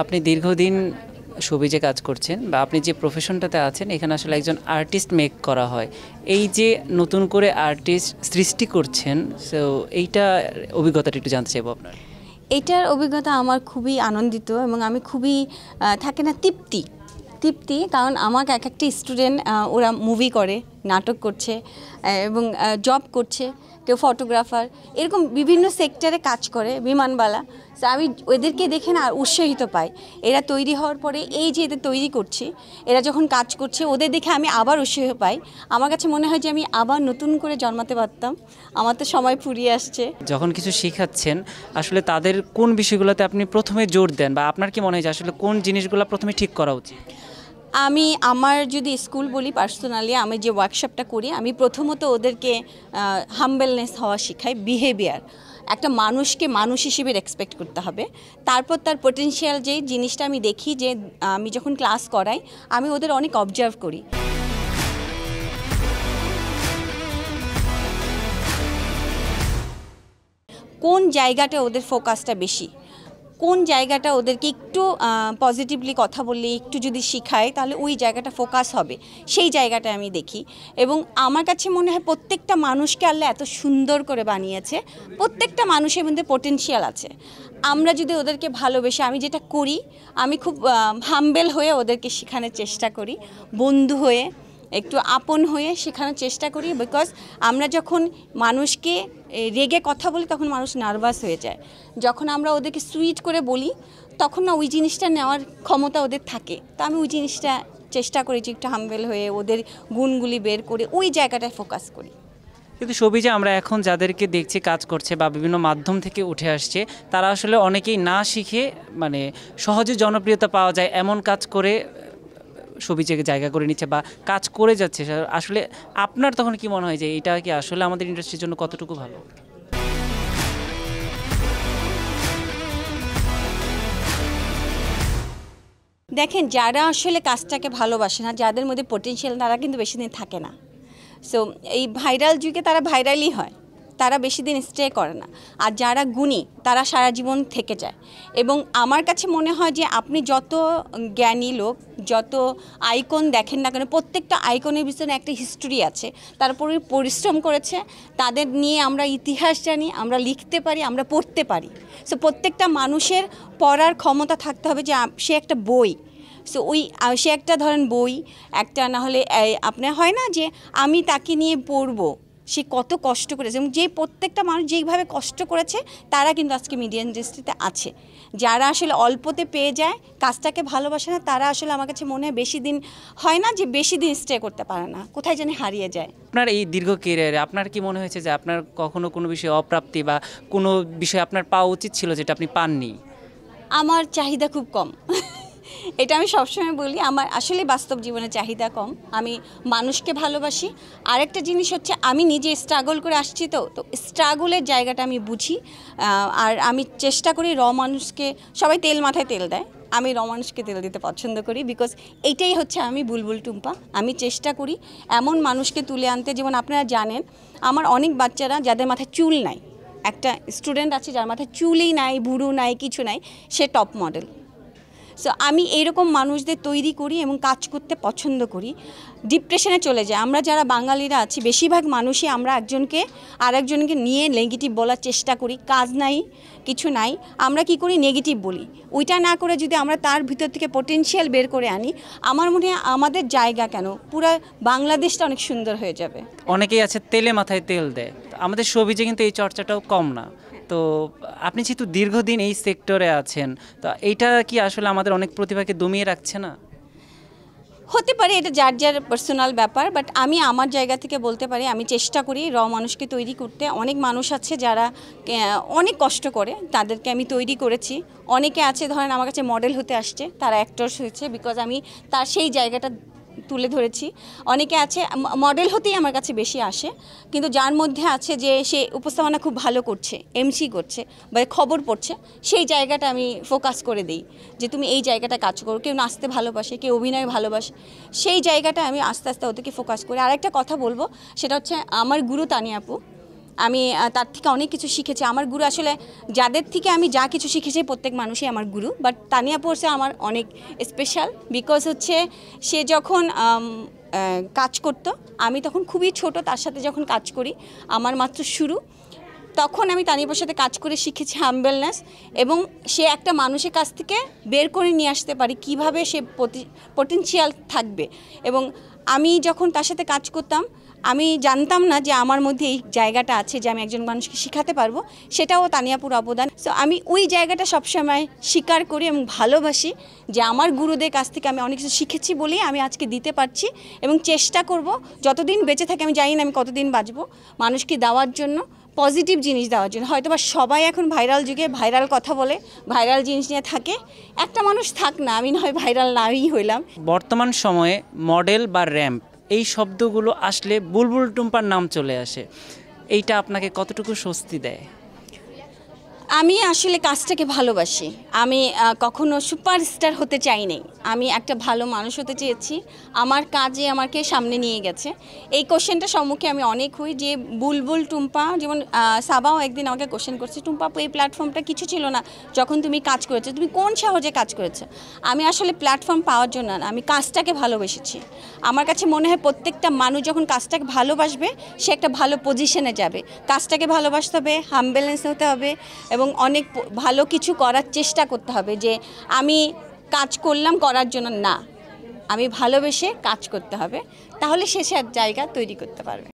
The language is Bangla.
আপনি দীর্ঘদিন ছবি কাজ করছেন বা আপনি যে প্রফেশনটাতে আছেন এখানে আসলে একজন আর্টিস্ট মেক করা হয় এই যে নতুন করে আর্টিস্ট সৃষ্টি করছেন সো এইটা অভিজ্ঞতাটা একটু জানতে চাইবো আপনার এটার অভিজ্ঞতা আমার খুবই আনন্দিত এবং আমি খুবই থাকে না তৃপ্তি তৃপ্তি কারণ আমাকে এক একটি স্টুডেন্ট ওরা মুভি করে নাটক করছে এবং জব করছে কেউ ফটোগ্রাফার এরকম বিভিন্ন সেক্টরে কাজ করে বিমানবালা তো আমি ওদেরকে দেখে না উৎসাহিত পাই এরা তৈরি হওয়ার পরে এই যে এদের তৈরি করছি এরা যখন কাজ করছে ওদের দেখে আমি আবার উৎসাহ পাই আমার কাছে মনে হয় যে আমি আবার নতুন করে জন্মাতে পারতাম আমার তো সময় ফুরিয়ে আসছে যখন কিছু শেখাচ্ছেন আসলে তাদের কোন বিষয়গুলোতে আপনি প্রথমে জোর দেন বা আপনার কি মনে হয় যে আসলে কোন জিনিসগুলো প্রথমে ঠিক করা উচিত আমি আমার যদি স্কুল বলি পার্সোনালি আমি যে ওয়ার্কশপটা করি আমি প্রথমত ওদেরকে হাম্বেলনেস হওয়া শেখাই বিহেভিয়ার একটা মানুষকে মানুষ হিসেবে রেসপেক্ট করতে হবে তারপর তার পোটেনশিয়াল যে জিনিসটা আমি দেখি যে আমি যখন ক্লাস করাই আমি ওদের অনেক অবজার্ভ করি কোন জায়গাটা ওদের ফোকাসটা বেশি কোন জায়গাটা ওদেরকে একটু পজিটিভলি কথা বললে একটু যদি শিখায় তাহলে ওই জায়গাটা ফোকাস হবে সেই জায়গাটা আমি দেখি এবং আমার কাছে মনে হয় প্রত্যেকটা মানুষকে আল্লাহ এত সুন্দর করে বানিয়েছে প্রত্যেকটা মানুষের মধ্যে পোটেনশিয়াল আছে আমরা যদি ওদেরকে ভালোবেসে আমি যেটা করি আমি খুব হাম্বেল হয়ে ওদেরকে শেখানোর চেষ্টা করি বন্ধু হয়ে একটু আপন হয়ে শেখানোর চেষ্টা করি বিকজ আমরা যখন মানুষকে রেগে কথা বলি তখন মানুষ নার্ভাস হয়ে যায় যখন আমরা ওদেরকে সুইট করে বলি তখন না ওই জিনিসটা নেওয়ার ক্ষমতা ওদের থাকে তো আমি ওই জিনিসটা চেষ্টা করেছি একটু হামবেল হয়ে ওদের গুণগুলি বের করে ওই জায়গাটায় ফোকাস করি কিন্তু যে আমরা এখন যাদেরকে দেখছি কাজ করছে বা বিভিন্ন মাধ্যম থেকে উঠে আসছে তারা আসলে অনেকেই না শিখে মানে সহজে জনপ্রিয়তা পাওয়া যায় এমন কাজ করে সবিজে জায়গা করে নিচ্ছে বা কাজ করে যাচ্ছে আসলে আপনার তখন কি মনে হয় যে এটা কি আসলে আমাদের ইন্ডাস্ট্রির জন্য কতটুকু ভালো দেখেন যারা আসলে কাজটাকে ভালোবাসে না যাদের মধ্যে পটেনশিয়াল তারা কিন্তু বেশি দিন থাকে না সো এই ভাইরাল যুগে তারা ভাইরালই হয় তারা বেশি দিন স্টে করে না আর যারা গুণী তারা সারা জীবন থেকে যায় এবং আমার কাছে মনে হয় যে আপনি যত জ্ঞানী লোক যত আইকন দেখেন না কেন প্রত্যেকটা আইকনের পিছনে একটা হিস্ট্রি আছে তারপরে পরিশ্রম করেছে তাদের নিয়ে আমরা ইতিহাস জানি আমরা লিখতে পারি আমরা পড়তে পারি সো প্রত্যেকটা মানুষের পড়ার ক্ষমতা থাকতে হবে যে সে একটা বই সো ওই সে একটা ধরেন বই একটা না হলে আপনার হয় না যে আমি তাকে নিয়ে পড়বো সে কত কষ্ট করেছে এবং যেই প্রত্যেকটা মানুষ যেইভাবে কষ্ট করেছে তারা কিন্তু আজকে মিডিয়া ইন্ডাস্ট্রিতে আছে যারা আসলে অল্পতে পেয়ে যায় কাজটাকে ভালোবাসে না তারা আসলে আমার কাছে মনে হয় বেশি দিন হয় না যে বেশি দিন স্টে করতে পারে না কোথায় জানি হারিয়ে যায় আপনার এই দীর্ঘ কেরিয়ারে আপনার কি মনে হয়েছে যে আপনার কখনো কোনো বিষয়ে অপ্রাপ্তি বা কোনো বিষয়ে আপনার পাওয়া উচিত ছিল যেটা আপনি পাননি আমার চাহিদা খুব কম এটা আমি সবসময় বলি আমার আসলে বাস্তব জীবনে চাহিদা কম আমি মানুষকে ভালোবাসি আরেকটা জিনিস হচ্ছে আমি নিজে স্ট্রাগল করে আসছি তো তো স্ট্রাগলের জায়গাটা আমি বুঝি আর আমি চেষ্টা করি র মানুষকে সবাই তেল মাথায় তেল দেয় আমি রমানুষকে তেল দিতে পছন্দ করি বিকজ এইটাই হচ্ছে আমি বুলবুল টুম্পা আমি চেষ্টা করি এমন মানুষকে তুলে আনতে যেমন আপনারা জানেন আমার অনেক বাচ্চারা যাদের মাথায় চুল নাই একটা স্টুডেন্ট আছে যার মাথায় চুলই নাই বুড়ু নাই কিছু নাই সে টপ মডেল সো আমি এইরকম মানুষদের তৈরি করি এবং কাজ করতে পছন্দ করি ডিপ্রেশনে চলে যায় আমরা যারা বাঙালিরা আছি বেশিরভাগ মানুষই আমরা একজনকে আরেকজনকে নিয়ে নেগেটিভ বলার চেষ্টা করি কাজ নাই কিছু নাই আমরা কি করি নেগেটিভ বলি ওইটা না করে যদি আমরা তার ভিতর থেকে পটেনশিয়াল বের করে আনি আমার মনে হয় আমাদের জায়গা কেন পুরো বাংলাদেশটা অনেক সুন্দর হয়ে যাবে অনেকেই আছে তেলে মাথায় তেল দেয় আমাদের সবিজে কিন্তু এই চর্চাটাও কম না তো আপনি যেহেতু দীর্ঘদিন এই সেক্টরে আছেন তো এইটা কি আসলে আমাদের অনেক প্রতিভাকে দমিয়ে রাখছে না হতে পারে এটা যার যার পার্সোনাল ব্যাপার বাট আমি আমার জায়গা থেকে বলতে পারি আমি চেষ্টা করি র মানুষকে তৈরি করতে অনেক মানুষ আছে যারা অনেক কষ্ট করে তাদেরকে আমি তৈরি করেছি অনেকে আছে ধরেন আমার কাছে মডেল হতে আসছে তারা অ্যাক্টরস হয়েছে বিকজ আমি তার সেই জায়গাটা তুলে ধরেছি অনেকে আছে মডেল হতেই আমার কাছে বেশি আসে কিন্তু যার মধ্যে আছে যে সে উপস্থাপনা খুব ভালো করছে এমসি করছে বা খবর পড়ছে সেই জায়গাটা আমি ফোকাস করে দিই যে তুমি এই জায়গাটা কাজ করো কেউ নাচতে ভালোবাসে কেউ অভিনয় ভালোবাসে সেই জায়গাটা আমি আস্তে আস্তে ওদেরকে ফোকাস আর আরেকটা কথা বলবো সেটা হচ্ছে আমার গুরু তানিয়াপু আমি তার থেকে অনেক কিছু শিখেছি আমার গুরু আসলে যাদের থেকে আমি যা কিছু শিখেছি প্রত্যেক মানুষই আমার গুরু বাট তানিয়া পোর্সে আমার অনেক স্পেশাল বিকজ হচ্ছে সে যখন কাজ করতো আমি তখন খুবই ছোট তার সাথে যখন কাজ করি আমার মাত্র শুরু তখন আমি পোর সাথে কাজ করে শিখেছি হাম্বেলনেস এবং সে একটা মানুষের কাছ থেকে বের করে নিয়ে আসতে পারি কিভাবে সে পটেনশিয়াল থাকবে এবং আমি যখন তার সাথে কাজ করতাম আমি জানতাম না যে আমার মধ্যে এই জায়গাটা আছে যে আমি একজন মানুষকে শেখাতে পারবো সেটাও তানিয়াপুর অবদান সো আমি ওই জায়গাটা সবসময় স্বীকার করি এবং ভালোবাসি যে আমার গুরুদের কাছ থেকে আমি অনেক কিছু শিখেছি বলেই আমি আজকে দিতে পারছি এবং চেষ্টা করব যতদিন বেঁচে থাকে আমি জানি না আমি কতদিন বাঁচবো মানুষকে দেওয়ার জন্য পজিটিভ জিনিস দেওয়ার জন্য হয়তো বা সবাই এখন ভাইরাল যুগে ভাইরাল কথা বলে ভাইরাল জিনিস নিয়ে থাকে একটা মানুষ থাক না আমি নয় ভাইরাল নামই হইলাম বর্তমান সময়ে মডেল বা র্যাম্প এই শব্দগুলো আসলে বুলবুল টুম্পার নাম চলে আসে এইটা আপনাকে কতটুকু স্বস্তি দেয় আমি আসলে কাজটাকে ভালোবাসি আমি কখনো সুপারস্টার হতে চাইনি আমি একটা ভালো মানুষ হতে চেয়েছি আমার কাজে আমাকে সামনে নিয়ে গেছে এই কোশ্চেনটা সম্মুখে আমি অনেক হই যে বুলবুল টুম্পা যেমন সাবাও একদিন আমাকে কোশ্চেন করছে টুম্পা এই প্ল্যাটফর্মটা কিছু ছিল না যখন তুমি কাজ করেছো তুমি কোন সহজে কাজ করেছো আমি আসলে প্ল্যাটফর্ম পাওয়ার জন্য না আমি কাজটাকে ভালোবেসেছি আমার কাছে মনে হয় প্রত্যেকটা মানুষ যখন কাজটাকে ভালোবাসবে সে একটা ভালো পজিশনে যাবে কাজটাকে ভালোবাসতে হবে হাম্বেলেন্স হতে হবে এবং এবং অনেক ভালো কিছু করার চেষ্টা করতে হবে যে আমি কাজ করলাম করার জন্য না আমি ভালোবেসে কাজ করতে হবে তাহলে সে সে জায়গা তৈরি করতে পারবে